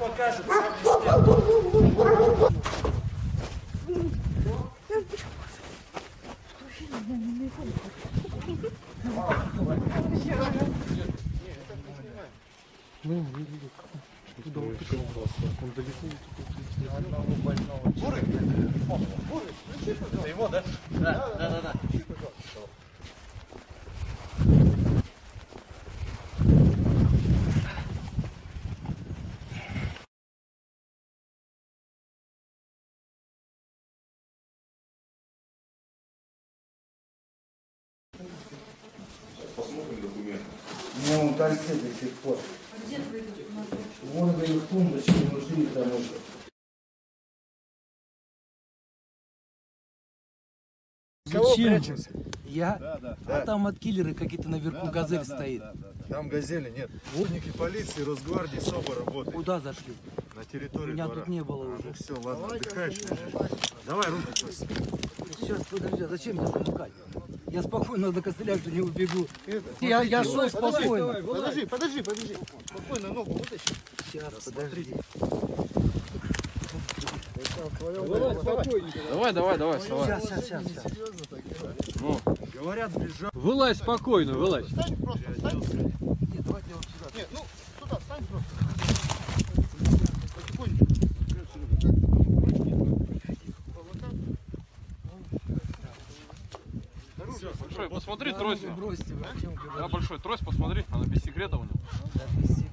покажется. Ну, не видел. Куда он пришел? Он далеко Одного больного. Буры? Буры, включи, пожалуйста. Это его, да? Да, да, да. да. Включи, пожалуйста. Посмотрим документы. Ну, он там сидит до сих пор. Кого прячемся? Я? Да, да. А да. там от киллеры какие-то наверху да, газель да, да, стоит. Да, да, да. Там газели нет. Водники полиции, Росгвардии, СОБа работают. Куда зашли? На территорию Меня двора. тут не было а, уже. Ну, все, ладно, Давай, отдыхаешь уже. Давай, руки Сейчас, подожди, зачем мне помогать? Я спокойно до костыля что не убегу. Это, я я шел спокойно. Подожди, подожди, подожди. Спокойно ногу вытащи. Сейчас, подожди. Давай, давай, давай, вставай. Сейчас, сейчас, сейчас. Ну. Говорят, бежал. Вылазь спокойно, вылазь. Встань просто, встань. Нет, давай делаем сюда. Нет, ну, сюда, встань просто. Большой, посмотри тросик. Да, большой трос, посмотри, она без секрета у него. Да, без секрета.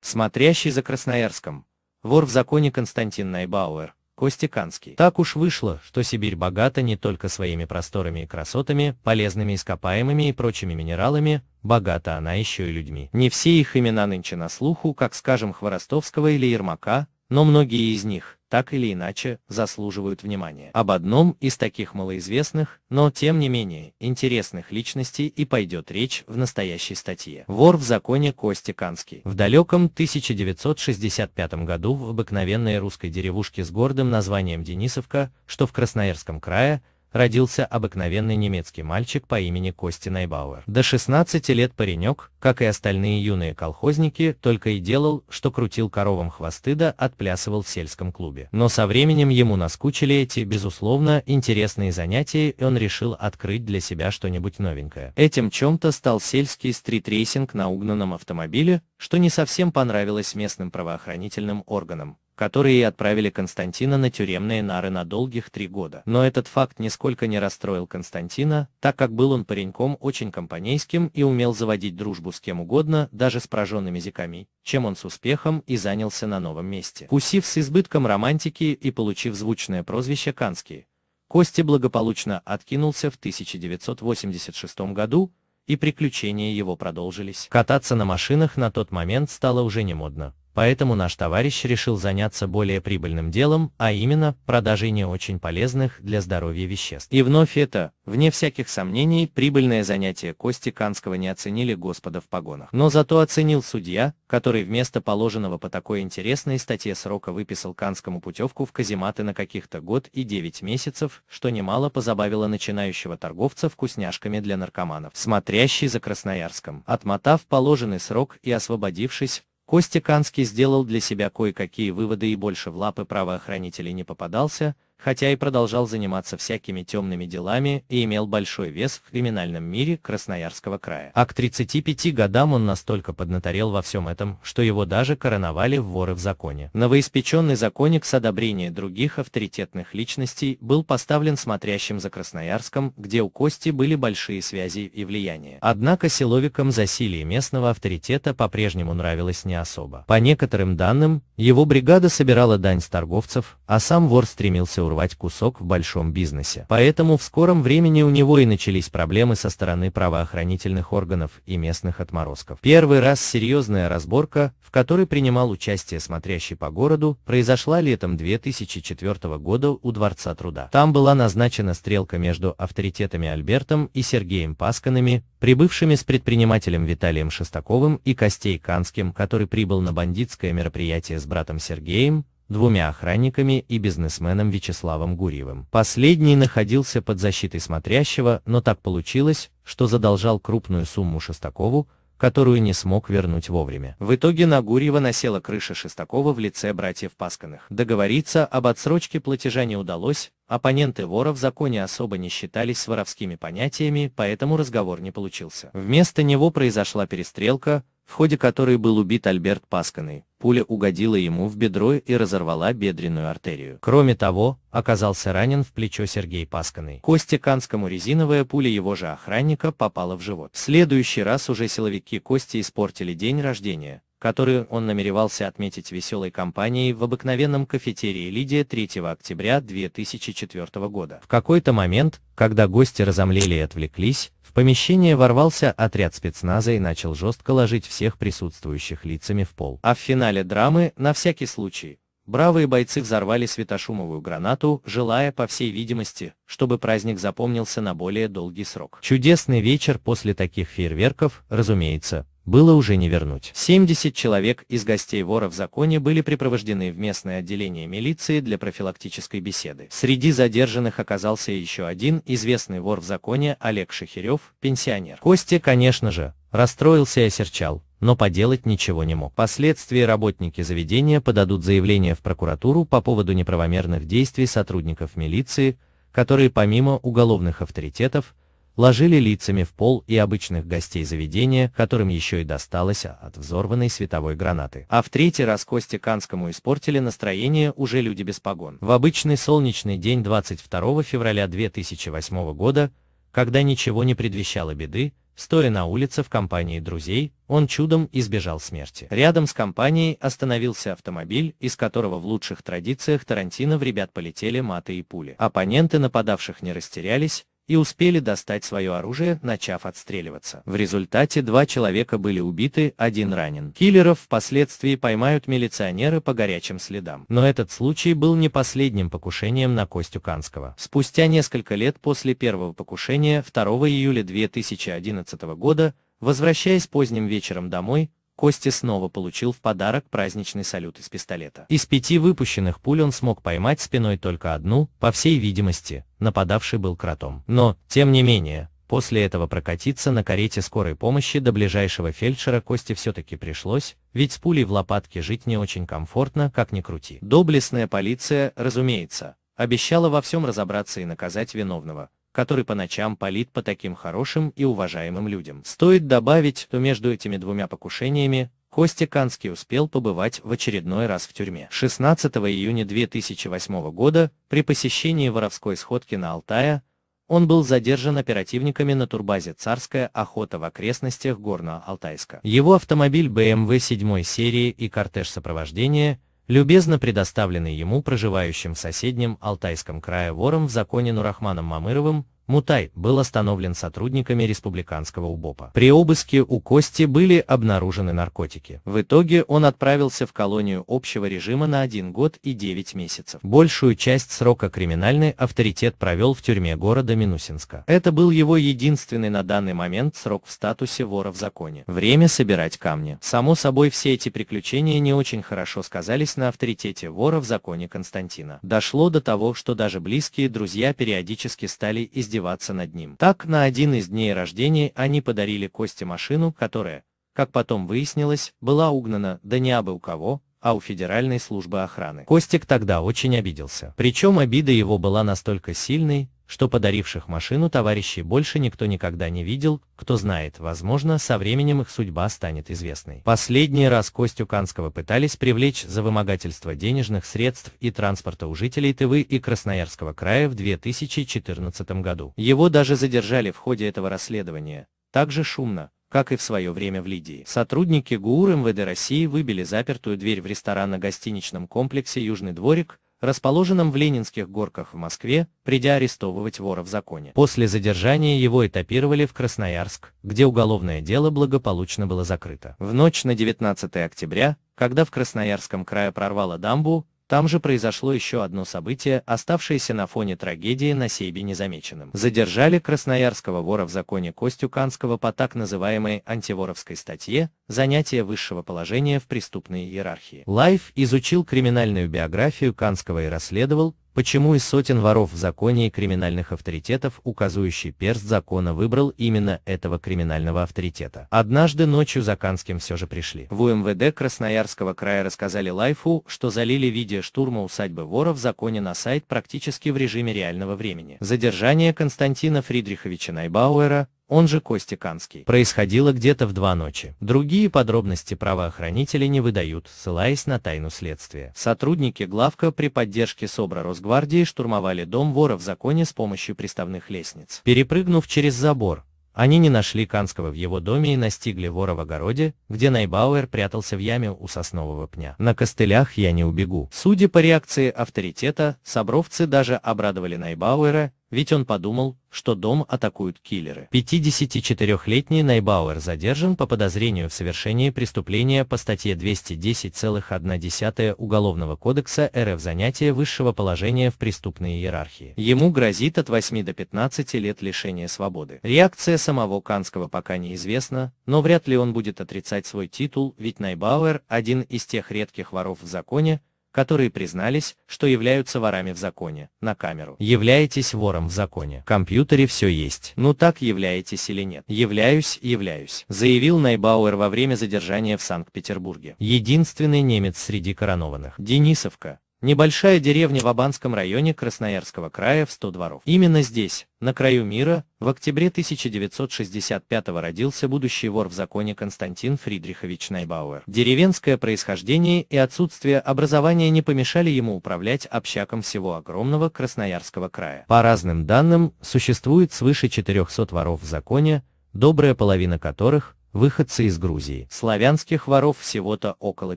Смотрящий за Красноярском. Вор в законе Константин Найбауэр, Костиканский. Так уж вышло, что Сибирь богата не только своими просторами и красотами, полезными ископаемыми и прочими минералами, богата она еще и людьми. Не все их имена нынче на слуху, как скажем Хворостовского или Ермака, но многие из них, так или иначе, заслуживают внимания. Об одном из таких малоизвестных, но тем не менее, интересных личностей и пойдет речь в настоящей статье. Вор в законе Кости Канский. В далеком 1965 году в обыкновенной русской деревушке с гордым названием Денисовка, что в Красноярском крае, родился обыкновенный немецкий мальчик по имени Кости Найбауэр. До 16 лет паренек, как и остальные юные колхозники, только и делал, что крутил коровам хвосты да отплясывал в сельском клубе. Но со временем ему наскучили эти, безусловно, интересные занятия и он решил открыть для себя что-нибудь новенькое. Этим чем-то стал сельский стритрейсинг на угнанном автомобиле, что не совсем понравилось местным правоохранительным органам которые и отправили Константина на тюремные нары на долгих три года. Но этот факт нисколько не расстроил Константина, так как был он пареньком очень компанейским и умел заводить дружбу с кем угодно, даже с прожженными зиками, чем он с успехом и занялся на новом месте. Кусив с избытком романтики и получив звучное прозвище Канский, Костя благополучно откинулся в 1986 году, и приключения его продолжились. Кататься на машинах на тот момент стало уже не модно. Поэтому наш товарищ решил заняться более прибыльным делом, а именно, продажей не очень полезных для здоровья веществ. И вновь это, вне всяких сомнений, прибыльное занятие Кости Канского не оценили господа в погонах. Но зато оценил судья, который вместо положенного по такой интересной статье срока выписал Канскому путевку в казематы на каких-то год и 9 месяцев, что немало позабавило начинающего торговца вкусняшками для наркоманов, смотрящий за Красноярском. Отмотав положенный срок и освободившись, Костя Канский сделал для себя кое-какие выводы и больше в лапы правоохранителей не попадался, хотя и продолжал заниматься всякими темными делами и имел большой вес в криминальном мире Красноярского края. А к 35 годам он настолько поднаторел во всем этом, что его даже короновали в воры в законе. Новоиспеченный законник с одобрения других авторитетных личностей был поставлен смотрящим за Красноярском, где у Кости были большие связи и влияние. Однако силовикам засилие местного авторитета по-прежнему нравилось не особо. По некоторым данным, его бригада собирала дань с торговцев, а сам вор стремился урвать кусок в большом бизнесе. Поэтому в скором времени у него и начались проблемы со стороны правоохранительных органов и местных отморозков. Первый раз серьезная разборка, в которой принимал участие смотрящий по городу, произошла летом 2004 года у Дворца труда. Там была назначена стрелка между авторитетами Альбертом и Сергеем Пасканами, прибывшими с предпринимателем Виталием Шестаковым и Костей Канским, который прибыл на бандитское мероприятие с братом Сергеем, двумя охранниками и бизнесменом Вячеславом Гурьевым. Последний находился под защитой смотрящего, но так получилось, что задолжал крупную сумму Шестакову, которую не смог вернуть вовремя. В итоге на Гурьева насела крыша Шестакова в лице братьев Пасканых. Договориться об отсрочке платежа не удалось, оппоненты вора в законе особо не считались воровскими понятиями, поэтому разговор не получился. Вместо него произошла перестрелка, в ходе которой был убит Альберт Пасканый, пуля угодила ему в бедро и разорвала бедренную артерию. Кроме того, оказался ранен в плечо Сергей Пасканый. Косте Канскому резиновая пуля его же охранника попала в живот. В следующий раз уже силовики Кости испортили день рождения, которую он намеревался отметить веселой компанией в обыкновенном кафетерии Лидия 3 октября 2004 года. В какой-то момент, когда гости разомлели и отвлеклись, в помещение ворвался отряд спецназа и начал жестко ложить всех присутствующих лицами в пол. А в финале драмы, на всякий случай, бравые бойцы взорвали светошумовую гранату, желая, по всей видимости, чтобы праздник запомнился на более долгий срок. Чудесный вечер после таких фейерверков, разумеется, было уже не вернуть. 70 человек из гостей вора в законе были припровождены в местное отделение милиции для профилактической беседы. Среди задержанных оказался еще один известный вор в законе Олег Шахирев, пенсионер. Костя, конечно же, расстроился и осерчал, но поделать ничего не мог. Впоследствии работники заведения подадут заявление в прокуратуру по поводу неправомерных действий сотрудников милиции, которые помимо уголовных авторитетов, ложили лицами в пол и обычных гостей заведения, которым еще и досталось от взорванной световой гранаты. А в третий раз Косте Канскому испортили настроение уже люди без погон. В обычный солнечный день 22 февраля 2008 года, когда ничего не предвещало беды, стоя на улице в компании друзей, он чудом избежал смерти. Рядом с компанией остановился автомобиль, из которого в лучших традициях Тарантино в ребят полетели маты и пули. Оппоненты нападавших не растерялись, и успели достать свое оружие, начав отстреливаться. В результате два человека были убиты, один ранен. Киллеров впоследствии поймают милиционеры по горячим следам. Но этот случай был не последним покушением на Костю Канского. Спустя несколько лет после первого покушения, 2 июля 2011 года, возвращаясь поздним вечером домой, Кости снова получил в подарок праздничный салют из пистолета. Из пяти выпущенных пуль он смог поймать спиной только одну, по всей видимости, нападавший был кротом. Но, тем не менее, после этого прокатиться на карете скорой помощи до ближайшего фельдшера Кости все-таки пришлось, ведь с пулей в лопатке жить не очень комфортно, как ни крути. Доблестная полиция, разумеется, обещала во всем разобраться и наказать виновного, который по ночам палит по таким хорошим и уважаемым людям. Стоит добавить, что между этими двумя покушениями Костя Канский успел побывать в очередной раз в тюрьме. 16 июня 2008 года при посещении воровской сходки на Алтае он был задержан оперативниками на турбазе «Царская охота» в окрестностях Горно-Алтайска. Его автомобиль BMW 7 серии и кортеж сопровождения – любезно предоставленный ему проживающим в соседнем Алтайском крае вором в законе Нурахманом Мамыровым, Мутай был остановлен сотрудниками республиканского УБОПа. При обыске у Кости были обнаружены наркотики. В итоге он отправился в колонию общего режима на один год и 9 месяцев. Большую часть срока криминальный авторитет провел в тюрьме города Минусинска. Это был его единственный на данный момент срок в статусе вора в законе. Время собирать камни. Само собой все эти приключения не очень хорошо сказались на авторитете вора в законе Константина. Дошло до того, что даже близкие друзья периодически стали издеваться издеваться над ним. Так, на один из дней рождения они подарили Косте машину, которая, как потом выяснилось, была угнана, да не абы у кого, а у Федеральной службы охраны. Костик тогда очень обиделся. Причем обида его была настолько сильной, что подаривших машину товарищей больше никто никогда не видел, кто знает, возможно, со временем их судьба станет известной. Последний раз Костю Канского пытались привлечь за вымогательство денежных средств и транспорта у жителей Тывы и Красноярского края в 2014 году. Его даже задержали в ходе этого расследования, также шумно, как и в свое время в Лидии. Сотрудники ГУР МВД России выбили запертую дверь в ресторан на гостиничном комплексе «Южный дворик», расположенном в Ленинских горках в Москве, придя арестовывать вора в законе. После задержания его этапировали в Красноярск, где уголовное дело благополучно было закрыто. В ночь на 19 октября, когда в Красноярском крае прорвало дамбу, там же произошло еще одно событие, оставшееся на фоне трагедии на Сейбе незамеченным. Задержали красноярского вора в законе Костю Канского по так называемой антиворовской статье «Занятие высшего положения в преступной иерархии». Лайф изучил криминальную биографию Канского и расследовал, Почему из сотен воров в законе и криминальных авторитетов указующий перст закона выбрал именно этого криминального авторитета? Однажды ночью за Канским все же пришли. В УМВД Красноярского края рассказали Лайфу, что залили видео штурма усадьбы воров в законе на сайт практически в режиме реального времени. Задержание Константина Фридриховича Найбауэра, он же Кости Канский, происходило где-то в два ночи. Другие подробности правоохранители не выдают, ссылаясь на тайну следствия. Сотрудники главка при поддержке СОБРа Росгвардии штурмовали дом вора в законе с помощью приставных лестниц. Перепрыгнув через забор, они не нашли Канского в его доме и настигли вора в огороде, где Найбауэр прятался в яме у соснового пня. На костылях я не убегу. Судя по реакции авторитета, собровцы даже обрадовали Найбауэра ведь он подумал, что дом атакуют киллеры. 54-летний Найбауэр задержан по подозрению в совершении преступления по статье 210,1 Уголовного кодекса РФ занятия высшего положения в преступной иерархии. Ему грозит от 8 до 15 лет лишения свободы. Реакция самого Канского пока неизвестна, но вряд ли он будет отрицать свой титул, ведь Найбауэр – один из тех редких воров в законе, которые признались, что являются ворами в законе, на камеру. Являетесь вором в законе. В компьютере все есть. Ну так являетесь или нет? Являюсь, являюсь, заявил Найбауэр во время задержания в Санкт-Петербурге. Единственный немец среди коронованных. Денисовка. Небольшая деревня в Абанском районе Красноярского края в 100 дворов. Именно здесь, на краю мира, в октябре 1965 родился будущий вор в законе Константин Фридрихович Найбауэр. Деревенское происхождение и отсутствие образования не помешали ему управлять общаком всего огромного Красноярского края. По разным данным, существует свыше 400 воров в законе, добрая половина которых – выходцы из Грузии. Славянских воров всего-то около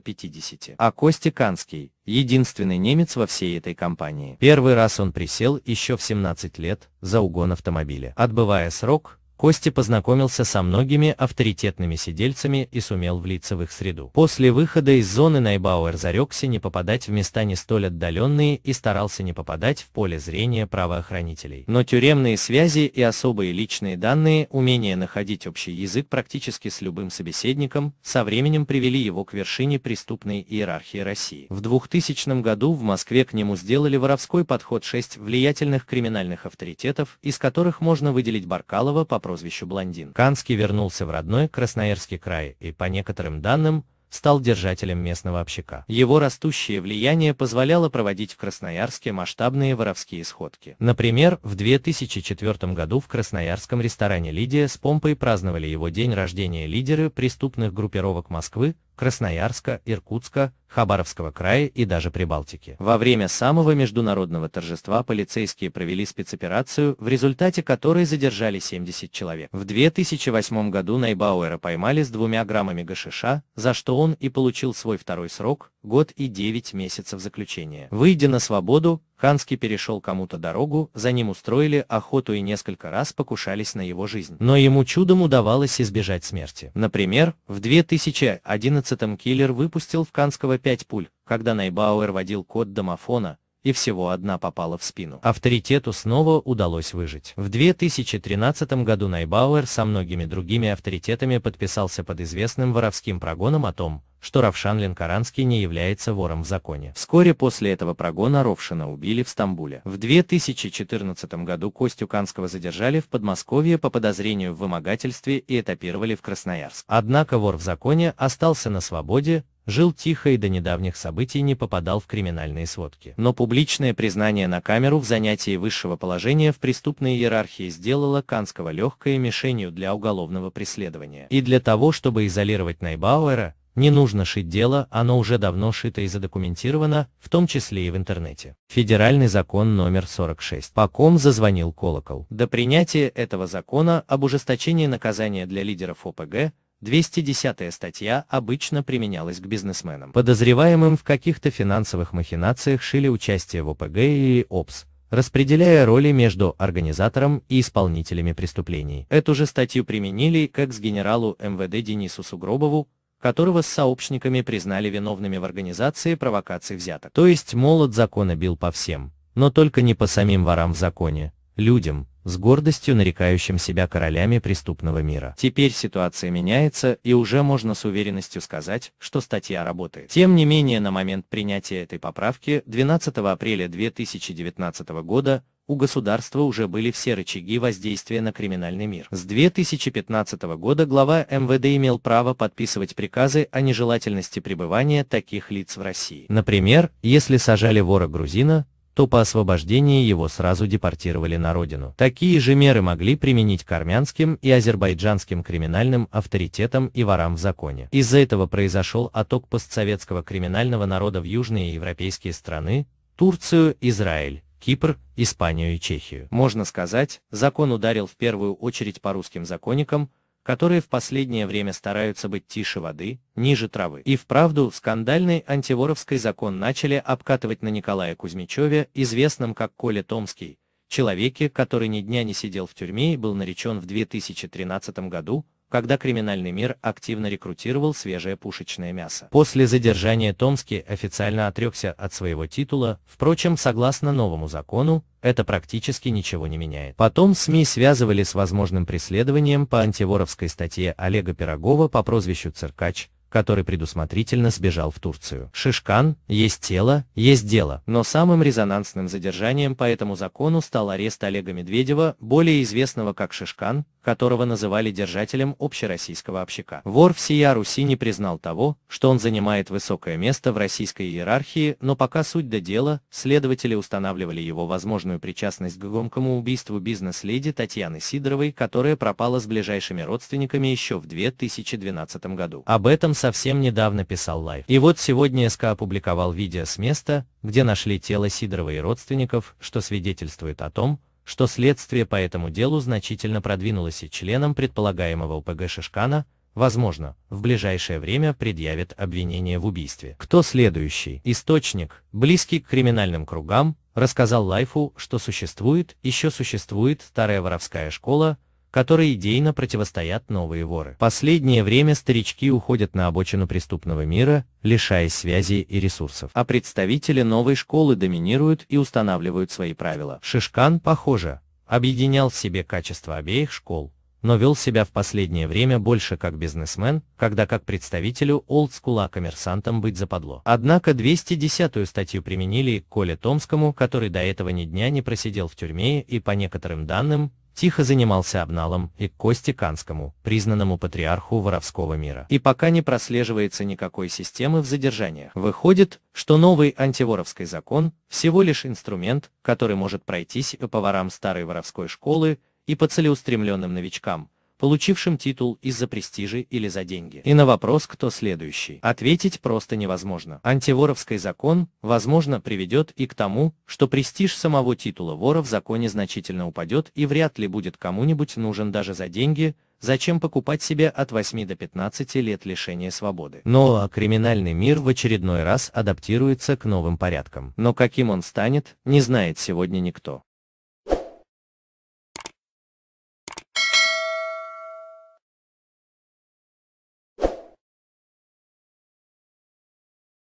50. А Кости Канский – единственный немец во всей этой компании. Первый раз он присел еще в 17 лет за угон автомобиля. Отбывая срок, Кости познакомился со многими авторитетными сидельцами и сумел влиться в их среду. После выхода из зоны Найбауэр зарекся не попадать в места не столь отдаленные и старался не попадать в поле зрения правоохранителей. Но тюремные связи и особые личные данные, умение находить общий язык практически с любым собеседником, со временем привели его к вершине преступной иерархии России. В 2000 году в Москве к нему сделали воровской подход 6 влиятельных криминальных авторитетов, из которых можно выделить Баркалова по прозвищу Блондин. Канский вернулся в родной Красноярский край и, по некоторым данным, стал держателем местного общака. Его растущее влияние позволяло проводить в Красноярске масштабные воровские сходки. Например, в 2004 году в красноярском ресторане «Лидия» с помпой праздновали его день рождения лидеры преступных группировок Москвы, Красноярска, Иркутска, Хабаровского края и даже Прибалтики. Во время самого международного торжества полицейские провели спецоперацию, в результате которой задержали 70 человек. В 2008 году Найбауэра поймали с двумя граммами гашиша, за что он и получил свой второй срок, год и 9 месяцев заключения. Выйдя на свободу, Ханский перешел кому-то дорогу, за ним устроили охоту и несколько раз покушались на его жизнь. Но ему чудом удавалось избежать смерти. Например, в 2011-м киллер выпустил в Канского 5 пуль, когда Найбауэр водил код домофона, и всего одна попала в спину. Авторитету снова удалось выжить. В 2013 году Найбауэр со многими другими авторитетами подписался под известным воровским прогоном о том, что Равшан Ленкаранский не является вором в законе. Вскоре после этого прогона Ровшина убили в Стамбуле. В 2014 году Костю Канского задержали в Подмосковье по подозрению в вымогательстве и этапировали в Красноярск. Однако вор в законе остался на свободе, жил тихо и до недавних событий не попадал в криминальные сводки. Но публичное признание на камеру в занятии высшего положения в преступной иерархии сделало Канского легкой мишенью для уголовного преследования. И для того, чтобы изолировать Найбауэра, не нужно шить дело, оно уже давно шито и задокументировано, в том числе и в интернете. Федеральный закон номер 46. По ком зазвонил колокол. До принятия этого закона об ужесточении наказания для лидеров ОПГ, 210 статья обычно применялась к бизнесменам. Подозреваемым в каких-то финансовых махинациях шили участие в ОПГ и ОПС, распределяя роли между организатором и исполнителями преступлений. Эту же статью применили как с генералу МВД Денису Сугробову, которого с сообщниками признали виновными в организации провокаций взяток. То есть молот закона бил по всем, но только не по самим ворам в законе, людям, с гордостью нарекающим себя королями преступного мира. Теперь ситуация меняется, и уже можно с уверенностью сказать, что статья работает. Тем не менее, на момент принятия этой поправки 12 апреля 2019 года у государства уже были все рычаги воздействия на криминальный мир. С 2015 года глава МВД имел право подписывать приказы о нежелательности пребывания таких лиц в России. Например, если сажали вора-грузина, то по освобождении его сразу депортировали на родину. Такие же меры могли применить к армянским и азербайджанским криминальным авторитетам и ворам в законе. Из-за этого произошел отток постсоветского криминального народа в южные европейские страны, Турцию, Израиль, Кипр, Испанию и Чехию. Можно сказать, закон ударил в первую очередь по русским законникам, которые в последнее время стараются быть тише воды, ниже травы. И вправду, скандальный антиворовский закон начали обкатывать на Николая Кузьмичеве, известном как Коля Томский, человеке, который ни дня не сидел в тюрьме и был наречен в 2013 году когда криминальный мир активно рекрутировал свежее пушечное мясо. После задержания Томский официально отрекся от своего титула, впрочем, согласно новому закону, это практически ничего не меняет. Потом СМИ связывали с возможным преследованием по антиворовской статье Олега Пирогова по прозвищу Циркач, который предусмотрительно сбежал в Турцию. Шишкан, есть тело, есть дело. Но самым резонансным задержанием по этому закону стал арест Олега Медведева, более известного как Шишкан, которого называли держателем общероссийского общака. Вор в всея Руси не признал того, что он занимает высокое место в российской иерархии, но пока суть до дела, следователи устанавливали его возможную причастность к громкому убийству бизнес-леди Татьяны Сидоровой, которая пропала с ближайшими родственниками еще в 2012 году. Об этом совсем недавно писал Лайв. И вот сегодня СК опубликовал видео с места, где нашли тело Сидоровой и родственников, что свидетельствует о том, что следствие по этому делу значительно продвинулось и членам предполагаемого УПГ Шишкана, возможно, в ближайшее время предъявят обвинение в убийстве. Кто следующий? Источник, близкий к криминальным кругам, рассказал Лайфу, что существует, еще существует старая воровская школа, которые идейно противостоят новые воры. Последнее время старички уходят на обочину преступного мира, лишаясь связи и ресурсов. А представители новой школы доминируют и устанавливают свои правила. Шишкан, похоже, объединял в себе качества обеих школ, но вел себя в последнее время больше как бизнесмен, когда как представителю олдскула коммерсантам быть западло. Однако 210-ю статью применили к Коле Томскому, который до этого ни дня не просидел в тюрьме и, по некоторым данным, тихо занимался обналом и Кости Канскому, признанному патриарху воровского мира. И пока не прослеживается никакой системы в задержаниях. Выходит, что новый антиворовский закон – всего лишь инструмент, который может пройтись и по ворам старой воровской школы, и по целеустремленным новичкам, получившим титул из-за престижа или за деньги. И на вопрос, кто следующий, ответить просто невозможно. Антиворовский закон, возможно, приведет и к тому, что престиж самого титула вора в законе значительно упадет и вряд ли будет кому-нибудь нужен даже за деньги, зачем покупать себе от 8 до 15 лет лишения свободы. Но криминальный мир в очередной раз адаптируется к новым порядкам. Но каким он станет, не знает сегодня никто.